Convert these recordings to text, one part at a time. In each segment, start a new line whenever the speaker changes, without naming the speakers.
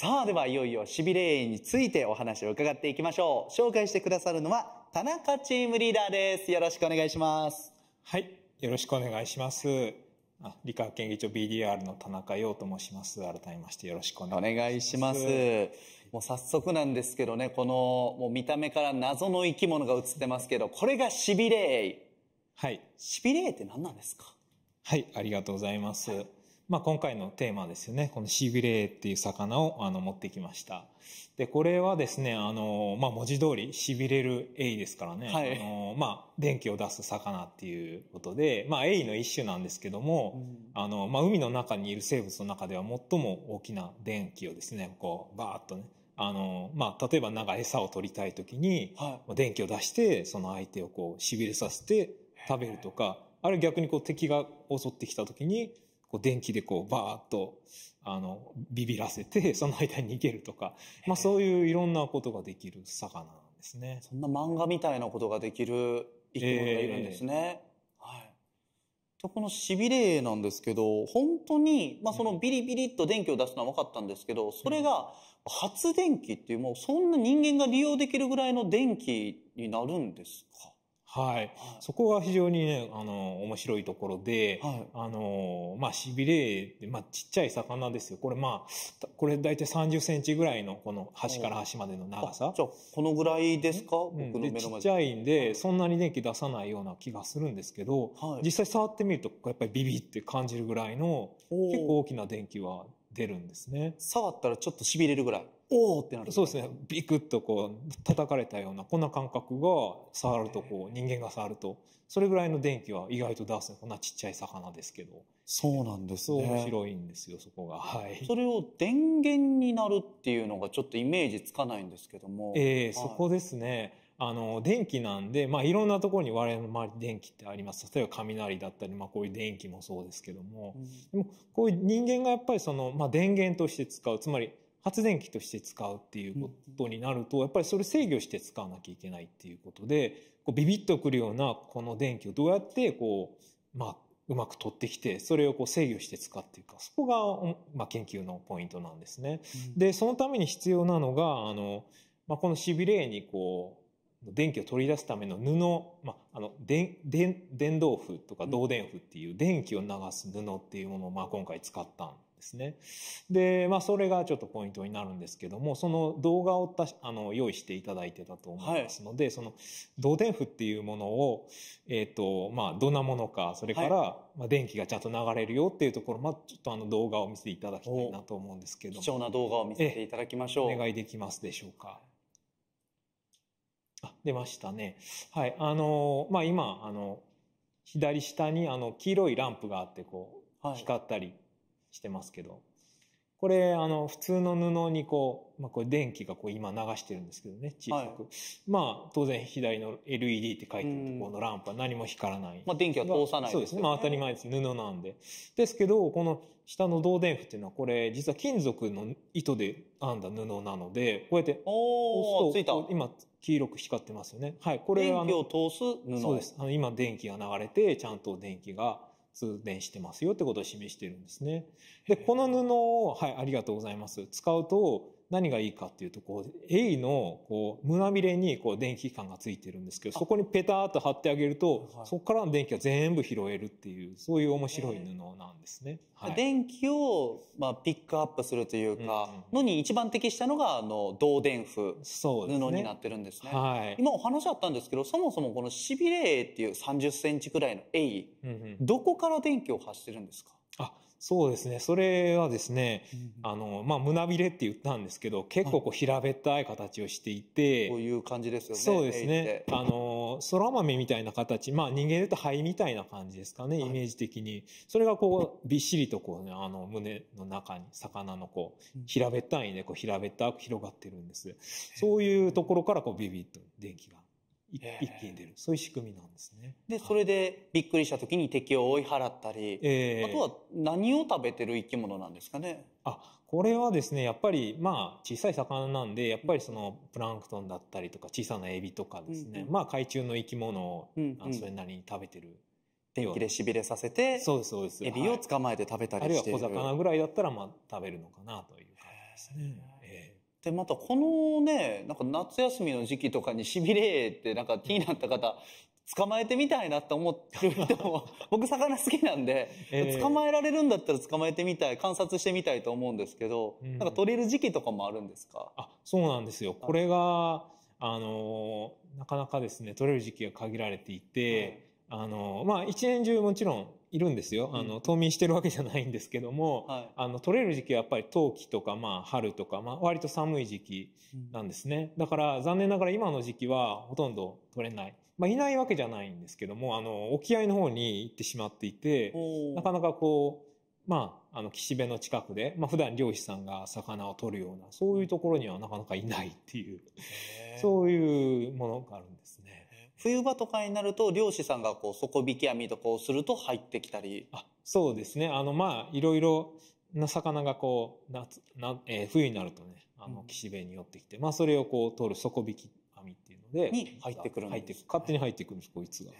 さあではいよいよしびれ園についてお話を伺っていきましょう紹介してくださるのは田中チームリーダーですよろしくお願いしますはいよろしくお願いしますあ理科研究所 BDR の田中陽と申します改めましてよろしくお願いしますもう早速なんですけどねこのもう見た目から謎の生き物が映ってますけどこれがしびれエイはいしびれエイって何なんですかはいありがとうございます、はいまあ、
今回のテーマですよね。このしびれっていう魚をあの持ってきました。で、これはですね、あの、まあ、文字通りしびれるエイですからね。はい、あの、まあ、電気を出す魚っていうことで、まあ、エイの一種なんですけども、うん、あの、まあ、海の中にいる生物の中では最も大きな電気をですね、こう、バーッとね、あの、まあ、例えばなんか餌を取りたいときに、はい、電気を出して、その相手をこう、しびれさせて食べるとか、あるいは逆にこう敵が襲ってきたときに、こう電気でこうバーッとあのビビらせて その間に逃げるとか、まあ、そういういろん
なことができる魚なんですね。そんな漫画みたいなことができる生き物がいるんですね。はい、とこのしびれなんですけど本当に、まあ、そのビリビリっと電気を出すのは分かったんですけどそれが発電機っていうもうそんな人間が利用できるぐらいの電気になるんですかはい。
そこは非常にね、あの、面白いところで、はい、あの、まあ、しびれって、まあ、ちっちゃい魚ですよ。これまあ、これ大体30センチぐらいの、この端から端までの長
さ。じゃあ、このぐらいですか、僕の目の前で。ちっ
ちゃいんで、そんなに電気出さないような気がするんですけど、はい、実際触ってみると、やっぱりビビって感じるぐらいの、結構大きな電気は出るんですね。触ったらちょっとしびれるぐらい。おおってなる。そうですね。ビクッとこう、叩かれたような、こんな感覚が触るとこう、人間が触ると、
それぐらいの電気は意外と出す、こんなちっちゃい魚ですけど。そうなんですね。面白いんですよ、そこが。はい。それを電源になるっていうのがちょっとイメージつかないんですけども。ええーそこで
すね。あの、電気なんで、まあ、いろんなところに我々の周り電気ってあります。例えば雷だったり、まあ、こういう電気もそうですけども。
うん、でも、こういう
人間がやっぱりその、まあ、電源として使う。つまり、発電機として使うっていうことになると、やっぱりそれ制御して使わなきゃいけないっていうことで、こうビビッとくるようなこの電気をどうやってこう、まあ、うまく取ってきて、それをこう制御して使っていくか、そこが、まあ、研究のポイントなんですね。うん、で、そのために必要なのが、あの、まあ、このしびれにこう、電気を取り出すための布、まあ、あの、電、電、電動布とか導電布っていう電気を流す布っていうものを、まあ、今回使ったんですね。で、まあ、それがちょっとポイントになるんですけども、その動画をたあの用意していただいてたと思いますので、はい、その、導電譜っていうものを、えっ、ー、と、まあ、どんなものか、それから、はい、まあ、電気がちゃんと流れるよっていうところ、まあ、ちょっとあの動画を見せていただきたいなと思うんですけども。貴重な動画を見せていただきましょう。お願いできますでしょうか。あ、出ましたね。はい。あの、まあ、今、あの、左下にあの黄色いランプがあってこう光ったりしてますけど、これ、あの、普通の布にこう、まあ、これ電気がこう今流してるんですけどね、小さく。はい、まあ、当然左の LED って書いてるところのランプは何も光らない。まあ、電気は通さない、ね、そうですね。まあ、当たり前です。布なんで。ですけど、この下の導電符っていうのは、これ、実は金属の糸で編んだ布なので、こうやって
押
すと、今、黄色く光ってますよね。はい、これは。電気を通す布そうです。あの今、電気が流れて、ちゃんと電気が通電してますよってことを示しているんですね。で、この布を、はい、ありがとうございます。使うと、何がいいかっていうと、こう、エイの、こう、胸びれに、こう、電気管がついてるんですけど、そこにペターっと貼ってあげると、そこからの電気が全部拾えるっていう、そういう面白い布なんですね。
はい、電気を、まあ、ピックアップするというか、のに一番適したのが、あの、導電布。布になってるんですね。はい。今お話あったんですけど、そもそもこのしびれエイっていう30センチくらいのエイ、うんうん、どこから電気を発してるんですか
あそうですね。それはですね、うん、あの、まあ、胸びれって言ったんですけど、結構こう平べったい形をしていて、こういう感じですよね。そうですね。あの、空豆みたいな形、まあ、人間で言うと肺みたいな感じですかね、イメージ的に。はい、それがこう、びっしりとこうね、あの、胸の中に、魚のこう、平べったいね、こう平べったく広がってるんです。そういうところからこう、ビビッと電気が一気に出る。そういう仕組みなんです
ね。で、それでびっくりした時に敵を追い払ったり、えー、あとは何を食べてる生き物なんですかね。
あ、これはですね、やっぱりまあ小さい魚なんで、やっぱりそのプランクトンだったりとか小さなエビとかですね、うんうん、まあ海中の生き物を、それなり
に食べてる。手でしびれさせて、そうです、そうです。エビを捕まえて食べたりして、はい、あるいは小魚ぐらいだったら、まあ、食べるのかなという感じですね。で、またこのね、なんか夏休みの時期とかにしびれってなんか気になった方、捕まえてみたいなって思ってる人も、僕魚好きなんで、えー、捕まえられるんだったら捕まえてみたい、観察してみたいと思うんですけど、うん、なんか取れる時期とかもあるんですかあ、
そうなんですよ。これが、あの、なかなかですね、取れる時期が限られていて、うん、あの、まあ一年中もちろんいるんですよ。あの、冬眠してるわけじゃないんですけども、はあの、取れる時期はやっぱり冬季とか、まあ、春とか、まあ、割と寒い時期なんですね。だから、残念ながら今の時期はほとんど取れない。まあ、いないわけじゃないんですけども、あの、沖合の方に行ってしまっていて、なかなかこう、まあ、あの、岸辺の近くで、まあ、普段漁師さんが魚を取るような、そういうところにはなかなかいないっていう、そういうものがあるんですね。
冬場とかになると漁師さんがこう底引き網とかをすると入ってきたり。あ
そうですね。あのまあいろいろな魚がこう夏
な、えー、冬になるとねあの岸辺に寄ってきて、
まあそれをこう取る底引き
で、入ってくる入って勝手に入ってくるんです、こいつが。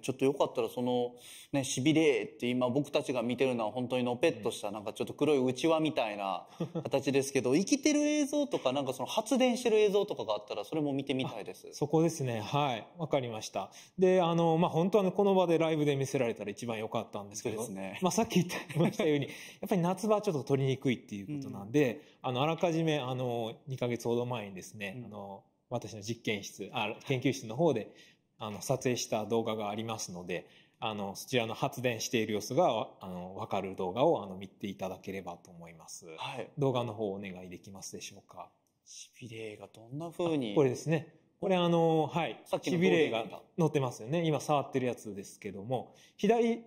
ちょっとよかったら、その、ね、痺れって今僕たちが見てるのは本当にのぺっとした、なんかちょっと黒いうちわみたいな 形ですけど、生きてる映像とか、なんかその発電してる映像とかがあったら、それも見てみたいです。そこですね。はい。わかりました。
で、あの、まあ、本当はこの場でライブで見せられたら一番良かったんですけど、ね、まあ、さっき言ってましたように、やっぱり夏場はちょっと撮りにくいっていうことなんで、うん、あの、あらかじめ、あの、2ヶ月ほど前にですね、うん、あの、私の実験室、あ、研究室の方で、あの、撮影した動画がありますので、あの、そちらの発電している様子が、あの、わかる動画を、あの、見ていただければと思います。はい。動画の方お願いできますでしょうか。しびれがどんな風にこれですね。これあの、はい。さっきしびれが載ってますよね。今触ってるやつですけども、左、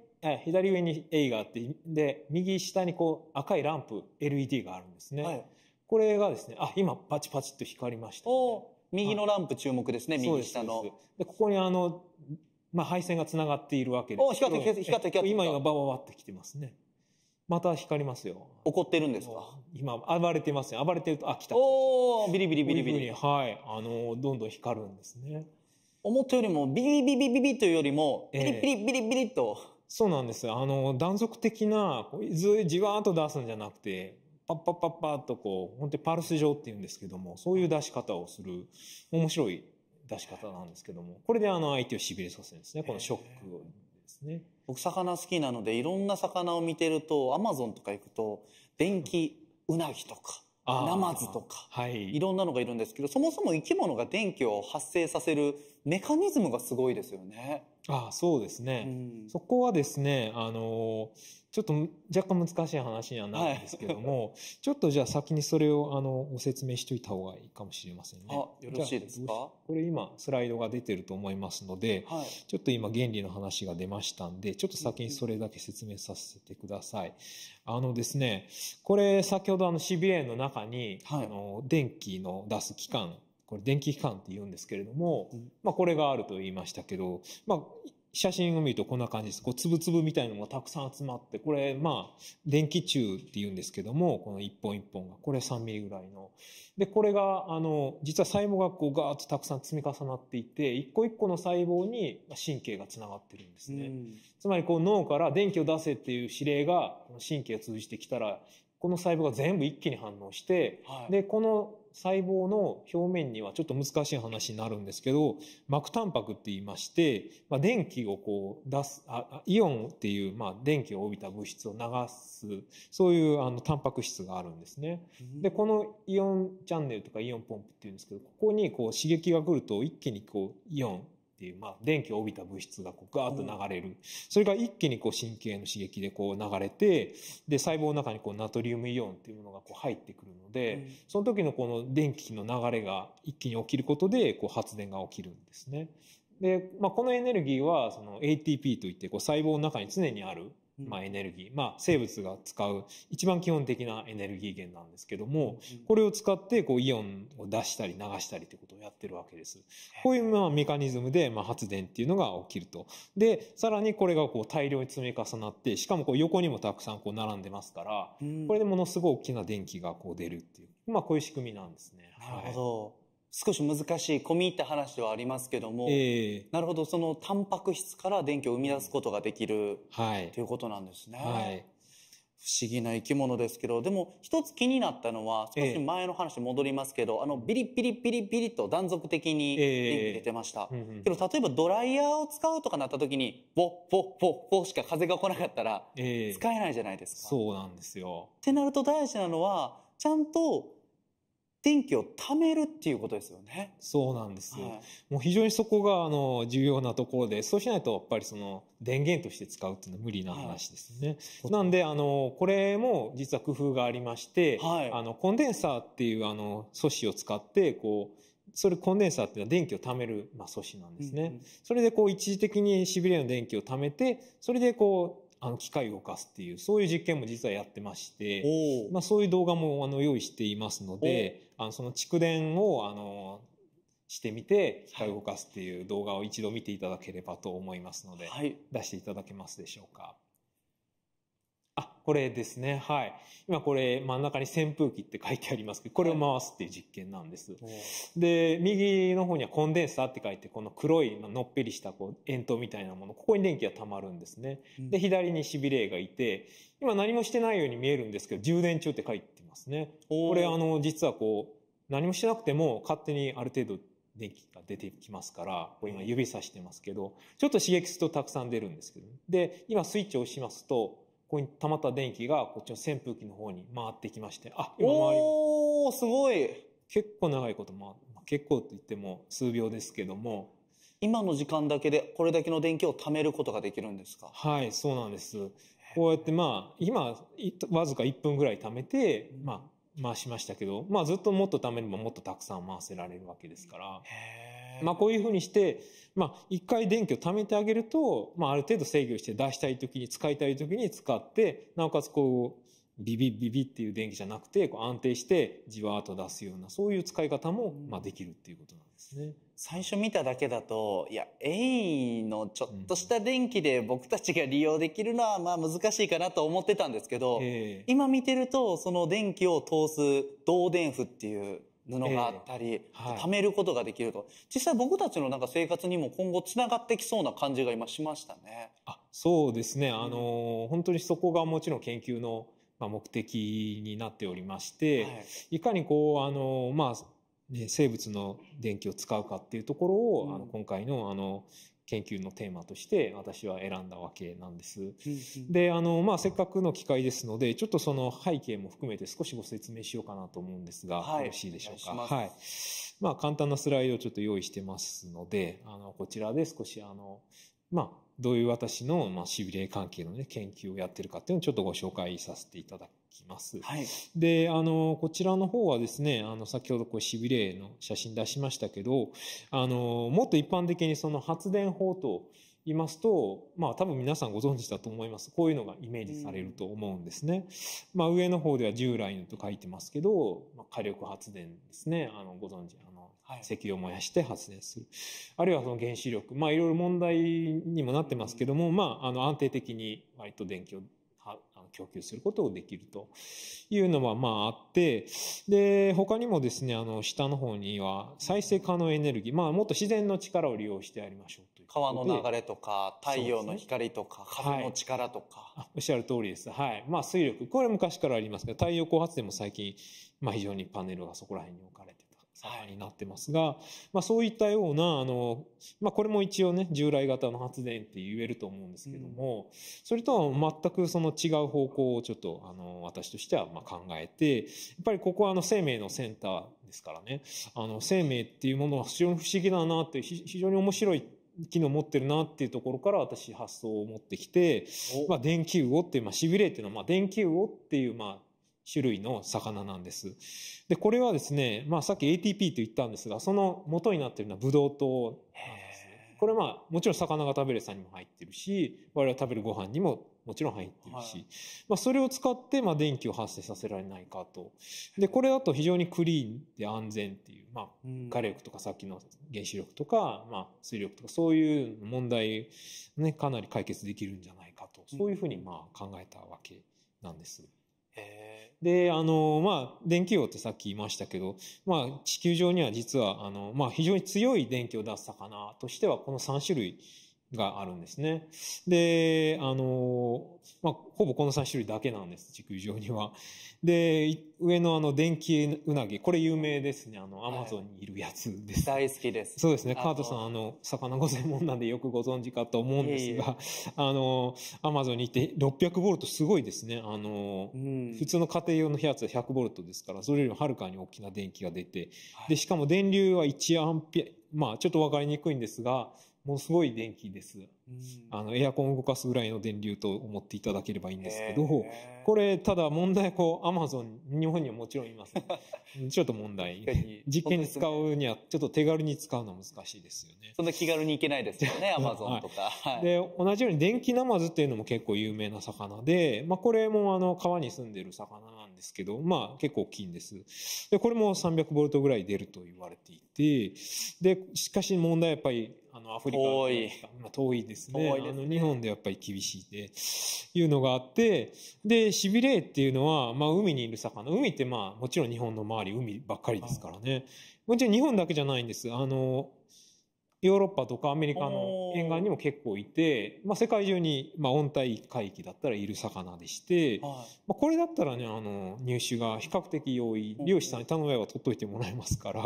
左上に A があって、で、右下にこう赤いランプ、LED があるんですね。はい、これがですね、あ、今パチパチと光りました、ね、お右のランプ注目ですね、右下の。で、ここにあの、まあ、配線が繋がっているわけです光って光って光って今今バババってきてますね。また光りますよ。怒ってるんですか今、暴れてますね。暴れてると、あ、来た。おー、ビリビリビリビリ。はい。あの、どんどん光るんですね。思ったよりも、ビリビリ
ビリというよりも、ビリビリ
ビリビリと。そうなんです。あの、断続的な、ずじわーっと出すんじゃなくて、パッパッパッパッとこう、本当にパルス状って言うんですけども、そういう出し方をする、面白い出し方なんですけども、
これであの相手を痺れさせるんですね、このショックをですね。僕魚好きなので、いろんな魚を見てると、アマゾンとか行くと、電気うなぎとか、ナマズとか、はい、いろんなのがいるんですけど、そもそも生き物が電気を発生させるメカニズムがすごいですよね。あそ
うですね、うん、そこはですね、あのちょっと若干難しい話にはなるんですけども、はい、ちょっとじゃあ先にそれをあのご説明しといた方がいいかもしれませんね。あよろしいですかこれ今スライドが出てると思いますので、はい、ちょっと今原理の話が出ましたんで、ちょっと先にそれだけ説明させてください。あのですね、これ先ほどあの CBA の中に、はい、あの電気の出す機関これ電気機関って言うんですけれども、まあこれがあると言いましたけど、まあ写真を見るとこんな感じです。こう、つぶつぶみたいなのがたくさん集まって、これ、まあ、電気柱って言うんですけども、この一本一本が、これ3ミリぐらいの。で、これが、あの、実は細胞がこう、ガーッとたくさん積み重なっていて、一個一個の細胞に神経がつながってるんですね。うん、つまり、こう、脳から電気を出せっていう指令が、神経を通じてきたら、この細胞が全部一気に反応して、はい、で、この細胞の表面にはちょっと難しい話になるんですけど、膜タンパクって言いまして、まあ、電気をこう出す、あイオンっていう、まあ、電気を帯びた物質を流す、そういうあのタンパク質があるんですね。で、このイオンチャンネルとかイオンポンプっていうんですけど、ここにこう刺激が来ると一気にこうイオン、っていう、まあ、電気を帯びた物質がこうガーッと流れる。それが一気にこう神経の刺激でこう流れて、で、細胞の中にこうナトリウムイオンっていうものがこう入ってくるので、その時のこの電気の流れが一気に起きることで、こう発電が起きるんですね。で、まあ、このエネルギーは、その ATP といって、こう細胞の中に常にあるまあ、エネルギー、まあ、生物が使う一番基本的なエネルギー源なんですけども、これを使ってこうイオンを出したり流したりということをやってるわけです。こういうまあメカニズムでまあ発電っていうのが起きると。で、さらにこれがこう大量に積み重なって、しかもこう横にもたくさんこう並んでますから、
これでものすごい大きな電気がこう出るっていう、まあこういう仕組みなんですね。なるほど。はい少し難しい込み入った話ではありますけども、えー、なるほどそのタンパク質から電気を生み出すことができる、はい、ということなんですね。はい、不思議な生き物ですけどでも一つ気になったのは少し前の話に戻りますけど、えー、あのビリビリビリビリと断続的に電気出てました、えー、けど例えばドライヤーを使うとかなった時にボッボッボッボッしか風が来なかったら使えないじゃないですか。そうなんですよってなると大事なのはちゃんと電気を貯めるっていうことですよね。そうなんです、は
い、もう非常にそこがあの重要なところで、そうしないとやっぱりその電源として使うっていうのは無理な話ですね。はい、なんであのこれも実は工夫がありまして、はい、あのコンデンサーっていうあの素子を使ってこうそれコンデンサーっていうのは電気を貯める、まあ、素子なんですね。うんうん、それでこう一時的にしびれの電気を貯めて、それでこうあの機械を動かすっていうそういう実験も実はやってまして、まあ、そういう動画もあの用意していますのであのその蓄電をあのしてみて機械を動かすっていう動画を一度見ていただければと思いますので、はい、出していただけますでしょうか。あ、これですね。はい。今これ真ん中に扇風機って書いてありますけど、これを回すっていう実験なんです。はい、で、右の方にはコンデンサーって書いて、この黒いのっぺりしたこう円筒みたいなもの、ここに電気が溜まるんですね。で、左にしびれがいて、今何もしてないように見えるんですけど、充電中って書いて、ますね。これあの実はこう何もしなくても勝手にある程度電気が出てきますから、これ今指さしてますけど、ちょっと刺激するとたくさん出るんですけど、で、今スイッチを押しますと、ここに溜まった電気がこっちの扇風機の方に回ってきまして、あ、今回りおー、すごい結構長いことまあ、結
構と言っても数秒ですけども、今の時間だけでこれだけの電気を貯めることができるんですか
はい、そうなんです。こうやってまあ、今、わずか1分ぐらい貯めて、まあ、回しましたけど、まあずっともっと貯めればもっとたくさん回せられるわけですから。まあこういうふうにして、まあ一回電気を貯めてあげると、まあある程度制御して出したい時に使いたい時に使って、なおかつこうビビビビっていう電気じゃなくて、こう安定してじわーっと出すような、そういう使い方も、まあ、できるっ
ていうことなんですね。最初見ただけだと、いや、エイのちょっとした電気で僕たちが利用できるのは、まあ難しいかなと思ってたんですけど、えー、今見てると、その電気を通す導電符っていう布があったり、えーはい、貯めることができると。実際僕たちのなんか生活にも今後つながってきそうな感じが今しましたね。
あそうですね。あのー、本当にそこがもちろん研究のまあ、目的になっておりまして、はい、いかにこうあの、まあね、生物の電気を使うかっていうところを、うん、あの今回のあの研究のテーマとして私は選んだわけなんです。であの、まあ、せっかくの機会ですのでちょっとその背景も含めて少しご説明しようかなと思うんですが、はい、よろしいでしょうか。いはいまあ、簡単なスライドをちょっと用意してますのであのこちらで少しあの、まあ、どういう私の、まあ、しびれ関係のね、研究をやってるかっていうのをちょっとご紹介させていただきます。はい。で、あの、こちらの方はですね、あの、先ほどこう、しびれの写真出しましたけど、あの、もっと一般的にその発電法と、言いますと、まあ多分皆さんご存知だと思います。こういうのがイメージされると思うんですね。まあ上の方では従来のと書いてますけど、まあ、火力発電ですね。あの、ご存知。石油を燃やして発電する。あるいはその原子力。まあいろいろ問題にもなってますけども、まああの安定的に割と電気を供給することをできるというのはまああって、で、他にもですね、あの下の方には再生可能エネルギー、まあもっと自然の力を利用してやりましょうと
いう川の流れとか、太陽の光とか、ね、風の力とか、
はい、おっしゃる通りです。はい。まあ水力、これ昔からありますけど、太陽光発電も最近、まあ非常にパネルがそこら辺に置かれはになってますが、まあ、そういったようなあの、まあ、これも一応ね従来型の発電って言えると思うんですけども、うん、それとは全くその違う方向をちょっとあの私としてはまあ考えてやっぱりここはあの生命のセンターですからねあの生命っていうものは非常に不思議だなって非常に面白い機能持ってるなっていうところから私発想を持ってきて、まあ、電気魚っていう、まあ、しびれっていうのは、まあ、電気魚っていう、まあ、種類の魚なんです。で、これはですね、まあさっき ATP と言ったんですが、その元になっているのはブドウ糖これはまあ、もちろん魚が食べる餌にも入ってるし、我々食べるご飯にももちろん入ってるし、はい、まあそれを使ってまあ電気を発生させられないかと。で、これだと非常にクリーンで安全っていう、まあ、火力とかさっきの原子力とか、まあ水力とかそういう問題ね、かなり解決できるんじゃないかと、そういうふうにまあ考えたわけなんです。うん、ーで、あの、まあ、電気量ってさっき言いましたけど、まあ、地球上には実は、あの、まあ、非常に強い電気を出す魚としては、この3種類があるんですね。で、あの、まあ、ほぼこの3種類だけなんです、地球上には。で、上のあの、電気うなぎ、これ有名ですね。あの、アマゾン
にいるやつです。はい、大好きです。そうですね。カートさん、あ
の、魚ご専門なんでよくご存知かと思うんですが、あの、アマゾンに行って600ボルトすごいですね。あの、うん、普通の家庭用のやつは100ボルトですから、それよりもはるかに大きな電気が出て、で、しかも電流は1アンペまあ、ちょっとわかりにくいんですが、ものすごい電気です。あの、エアコンを動かすぐらいの電流と思っていただければいいんですけど、これ、ただ問題はこう、アマゾン、日本にはもちろんいます、ね、ちょっと問題。実験に使うには、ちょっと手軽に使うのは難しいですよ
ね。そんな気軽にいけないですよね、アマゾンとかはい。で、
同じように電気ナマズっていうのも結構有名な魚で、まあ、これもあの、川に住んでる魚なんですけど、まあ、結構大きいんです。で、これも300ボルトぐらい出ると言われていて、で、しかし問題はやっぱり、あの、アフリカ遠い。まあ、遠いですね。遠いですねあの日本でやっぱり厳しいっていうのがあって、で、しびれっていうのは、まあ、海にいる魚。海ってまあ、もちろん日本の周り、海ばっかりですからね。もちろん日本だけじゃないんです。あの、ヨーロッパとかアメリカの沿岸にも結構いて、まあ、世界中に、まあ、温帯海域だったらいる魚でして、はい、まあ、これだったらねあの入手が比較的容易漁師さんに頼めば取っといてもらえますから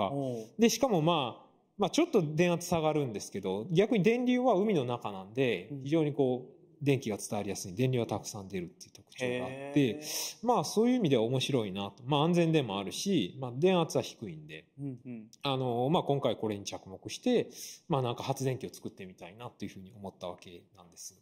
でしかもまあまあ、ちょっと電圧下がるんですけど、逆に電流は海の中なんで、非常にこう、電気が伝わりやすい、電流はたくさん出るっていう
特徴があって、
まあそういう意味では面白いなと。まあ安全でもあるし、まあ電圧は低いんで、あの、まあ今回これに着目して、まあなんか発電機を作ってみたいなというふうに思ったわけなんです。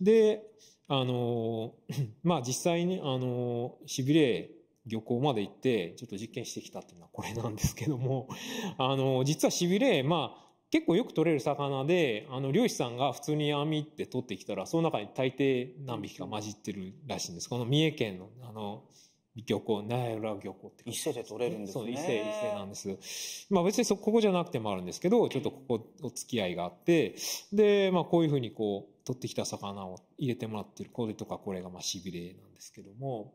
で、あの、まあ実際に、あの、しびれ漁港まで行って、ちょっと実験してきたっていうのはこれなんですけども、あの、実はしびれ、まあ、結構よく取れる魚で、あの、漁師さんが普通に網って取ってきたら、その中に大抵何匹か混じってるらしいんです。この三重県の、あの、漁港、苗浦漁港って。伊勢で取れるんですね。そう、伊勢、伊勢なんです。まあ別にそこ、ここじゃなくてもあるんですけど、ちょっとここお付き合いがあって、で、まあこういうふうにこう、取ってきた魚を入れてもらってる、これとかこれがまあしびれなんですけども、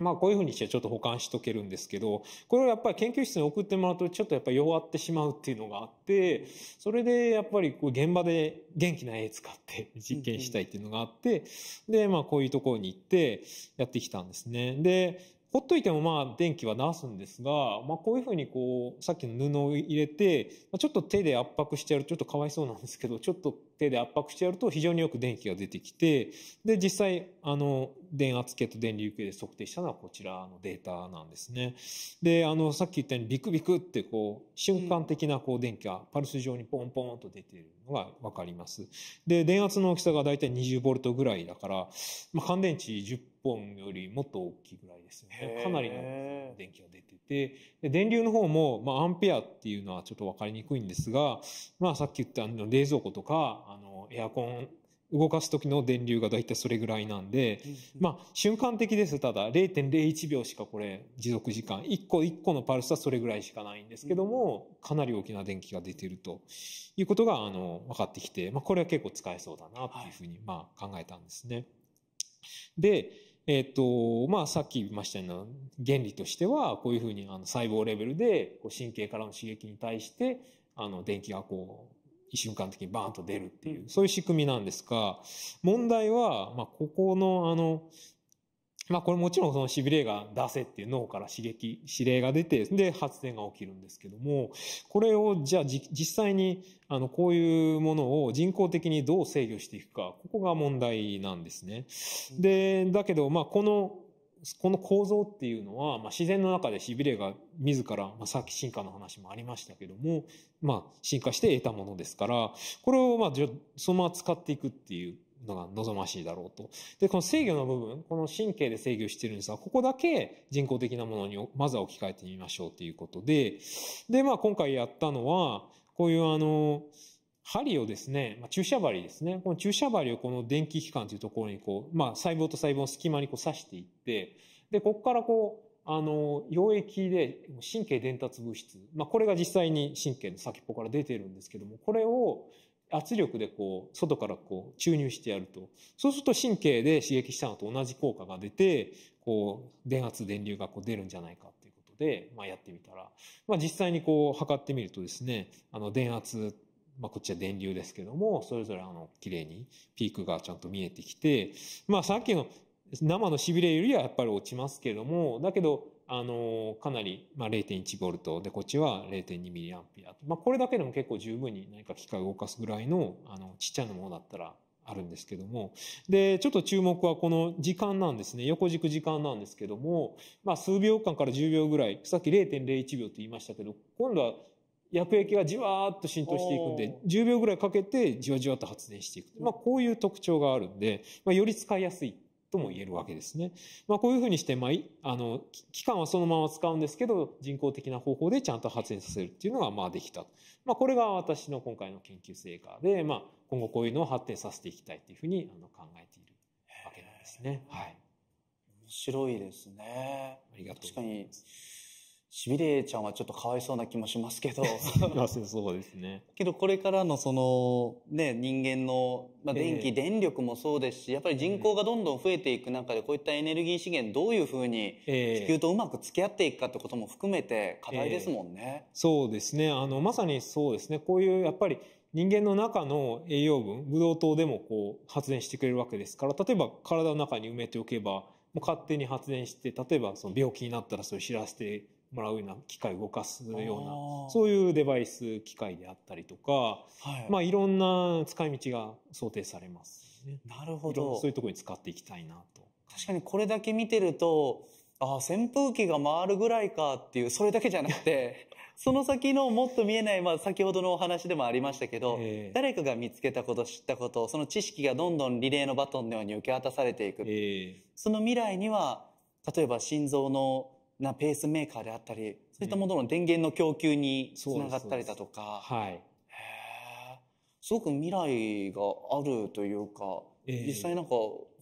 まあこういうふうにしてちょっと保管しとけるんですけど、これをやっぱり研究室に送ってもらうとちょっとやっぱり弱ってしまうっていうのがあって、それでやっぱりこう現場で元気な絵使って実験したいっていうのがあって、で、まあこういうところに行ってやってきたんですね。で、ほっといてもまあ電気は出すんですが、まあこういうふうにこう、さっきの布を入れて、ちょっと手で圧迫してやるとちょっとかわいそうなんですけど、ちょっと手で圧迫してやると非常によく電気が出てきて、で、実際、あの、電圧計と電流計で測定したのはこちらのデータなんですね。で、あの、さっき言ったようにビクビクってこう、瞬間的なこう電気がパルス状にポンポンと出ているのがわかります。で、電圧の大きさがだいたい20ボルトぐらいだから、まあ、乾電池10本よりもっと大きいぐらいです
ね。かなりの電気が出
てで、電流の方も、まあ、アンペアっていうのはちょっとわかりにくいんですが、まあ、さっき言ったあの冷蔵庫とか、あの、エアコン動かす時の電流がだいたいそれぐらいなんで、まあ、瞬間的です。ただ、0.01秒しかこれ、持続時間。1個1個のパルスはそれぐらいしかないんですけども、かなり大きな電気が出てるということが、あの、分かってきて、まあ、これは結構使えそうだな、というふうに、まあ、考えたんですね。で、えっ、と、まあ、さっき言いましたような原理としては、こういうふうにあの細胞レベルで神経からの刺激に対して、あの、電気がこう、一瞬間的にバーンと出るっていう、そういう仕組みなんですが、問題は、まあ、ここのあの、まあこれもちろんその痺れが出せっていう脳から刺激、指令が出て、で発電が起きるんですけども、これをじゃあ実際にあのこういうものを人工的にどう制御していくか、ここが問題なんですね。で、だけどまあこのこの構造っていうのは、まあ、自然の中でしびれが自ら、まあ、さっき進化の話もありましたけども、まあ、進化して得たものですから、これを、まあ、そのまま使っていくっていうのが望ましいだろうと。で、この制御の部分、この神経で制御してるんですが、ここだけ人工的なものにまずは置き換えてみましょうということで、で、まあ今回やったのは、こういうあの、針をですね、まあ、注射針ですね。この注射針をこの電気器官というところにこう、まあ細胞と細胞の隙間にこう刺していって、で、ここからこう、あの、溶液で神経伝達物質。まあ、これが実際に神経の先っぽから出てるんですけども、これを、圧力でこう、外からこう、注入してやると。そうすると神経で刺激したのと同じ効果が出て、こう、電圧、電流がこう出るんじゃないかっていうことで、まあやってみたら、まあ実際にこう、測ってみるとですね、あの、電圧、まあこっちは電流ですけども、それぞれあの、綺麗にピークがちゃんと見えてきて、まあさっきの生のしびれよりはやっぱり落ちますけれども、だけど、あの、かなり、まあ、0.1ボルトで、こっちは0.2ミリアンペア。まあ、これだけでも結構十分に何か機械を動かすぐらいの、あの、ちっちゃなものだったらあるんですけども。で、ちょっと注目はこの時間なんですね。横軸時間なんですけども、まあ、数秒間から10秒ぐらい、さっき0.01秒と言いましたけど、今度は薬液がじわーっと浸透していくんで、10秒ぐらいかけてじわじわと発電していく。まあ、こういう特徴があるんで、まあ、より使いやすい。とも言えるわけですね。まあ、こういうふうにして、まあ、あの、期間はそのまま使うんですけど、人工的な方法でちゃんと発電させるっていうのが、まあ、できた。まあ、これが私の今回の研究成果で、まあ、今後こういうのを発展させていきたいっていうふうに、あの、考えているわけなんですね。はい。
面白いですね。ありがとうございます。しびれちゃんはちょっとかわいそうな気もしますけど。そうですね。けどこれからのその、ね、人間の、まあ、電気、えー、電力もそうですし、やっぱり人口がどんどん増えていく中で、こういったエネルギー資源、どういうふうに地球とうまく付き合っていくかってことも含めて課題ですもんね。
えー、そうですね。あの、まさにそうですね。こういう、やっぱり、人間の中の栄養分、ブドウ糖でもこう発電してくれるわけですから、例えば体の中に埋めておけば、もう勝手に発電して、例えばその病気になったらそれ知らせてもらうような機械を動かすようなそういうデバイス機械であったりとか、はいまあ、いろんな使い道が想定されます、
ね、なるほどそういう
ところに使っていきたいなと
確かにこれだけ見てるとああ扇風機が回るぐらいかっていうそれだけじゃなくて その先のもっと見えない、まあ、先ほどのお話でもありましたけど、えー、誰かが見つけたこと知ったことその知識がどんどんリレーのバトンのように受け渡されていく、えー、その未来には例えば心臓のなペースメーカーであったり、そういったものの電源の供給につながったりだとか。はい。すごく未来があるというか、えー、実際なんか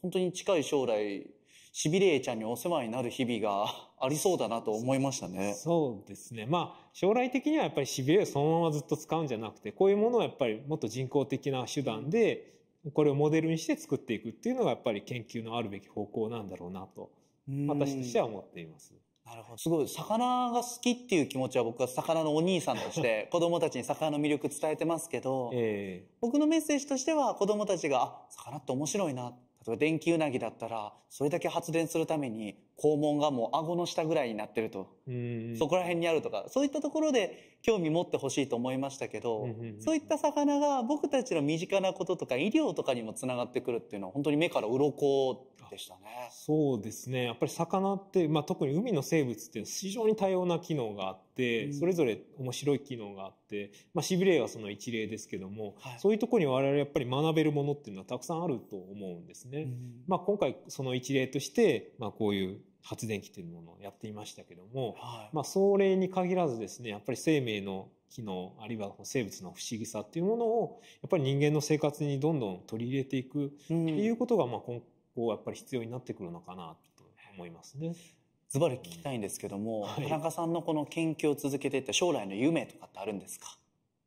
本当に近い将来、しびれちゃんにお世話になる日々が ありそうだなと思いましたね。そうですね。まあ、将来的にはやっぱりしびれをそ
のままずっと使うんじゃなくて、こういうものをやっぱりもっと人工的な手段で、これをモデルにして作っていくっていうのがやっぱり研究のあるべき方向なんだろうなと、私としては思っています。
なるほど。すごい、魚が好きっていう気持ちは僕は魚のお兄さんとして、子供たちに魚の魅力伝えてますけど、えー、僕のメッセージとしては子供たちが、あ、魚って面白いな。例えば電気うなぎだったら、それだけ発電するために、肛門がもう顎の下ぐらいになってると。そこら辺にあるとか、そういったところで興味持ってほしいと思いましたけど、そういった魚が僕たちの身近なこととか医療とかにもつながってくるっていうのは本当に目から鱗でし
たね。そうですね。やっぱり魚って、まあ、特に海の生物って非常に多様な機能があって、うん、それぞれ面白い機能があって、まあ、しびれはその一例ですけども、はい、そういうところに我々やっぱり学べるものっていうのはたくさんあると思うんですね。うん、まあ、今回その一例として、まあ、こういう発電機というものをやっていましたけども、はい、まあ、それに限らずですね、やっぱり生命の機能、あるいは生物の不思議さっていうものを、やっぱり人間の生活にどんどん取り入れていく
っていうことが、まあ、こうやっぱり必要になってくるのかなと思いますね。ズバリ聞きたいんですけども、はい、田中さんのこの研究を続けていて将来の夢とかってあるんですか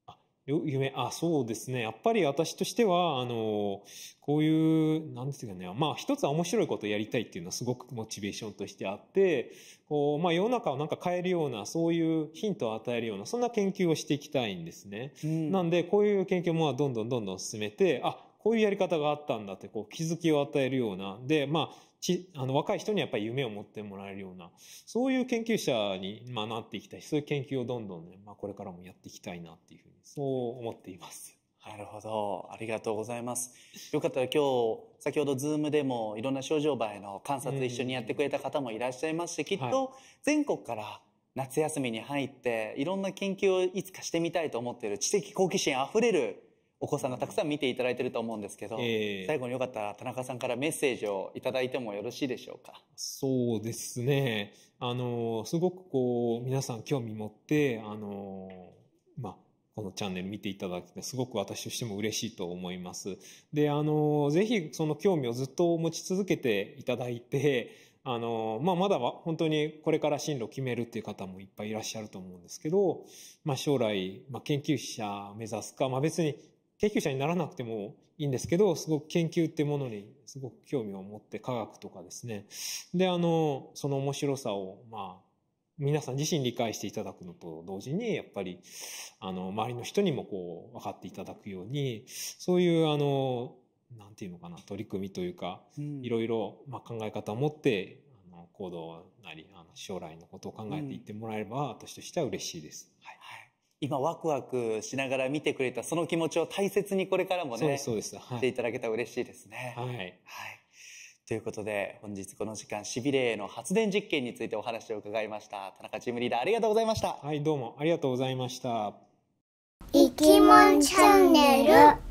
あ夢あそうですねやっぱり私としてはあのこういうなんですかねまあ一つは面白いことをやりたいっていうのはすごくモチベーションとしてあってこう、まあ、世の中をなんか変えるようなそういうヒントを与えるようなそんな研究をしていきたいんですね。うん、なんでこういう研究もどんどんどんどん進めてあこういうやり方があったんだってこう気づきを与えるような、で、まあ、ちあの若い人にやっぱり夢を持ってもらえるような、そういう研究者に、まあ、なっていきたいそういう研究をどんどんね、まあ、これからもやっていきたい
なっていうふうに、そう思っています。なるほど。ありがとうございます。よかったら今日、先ほどズームでもいろんな症状場への観察一緒にやってくれた方もいらっしゃいますし、きっと全国から夏休みに入って、いろんな研究をいつかしてみたいと思っている知的好奇心あふれるお子さんがたくさん見ていただいてると思うんですけど、えー、最後によかったら田中さんからメッセージを頂いてもよろしいでしょうか
そうですねあのすごくこう皆さん興味持ってあのまあこのチャンネル見ていただけてすごく私としても嬉しいと思います。で、あの、ぜひその興味をずっと持ち続けていただいて、あの、まあ、まだは本当にこれから進路を決めるっていう方もいっぱいいらっしゃると思うんですけど、まあ、将来、まあ、研究者を目指すか、まあ、別に研究者にならなくてもいいんですけど、すごく研究ってものにすごく興味を持って科学とかですね。で、あの、その面白さを、まあ、皆さん自身理解していただくのと同時に、やっぱり、あの、周りの人にもこう、分かっていただくように、そういう、あの、なんていうのかな、取り組みというか、いろいろ、まあ、考え方を持って、あの、行動な
り、あの、将来のことを考えていってもらえれば、私としては嬉しいです。はい今ワクワクしながら見てくれたその気持ちを大切にこれからもね、そうしていただけたら嬉しいですね。はい。はい。ということで、本日この時間、びれへの発電実験についてお話を伺いました。田中チームリーダー、ありがとうございました。は
い、どうもありがとうございました。
生きもんチャンネル。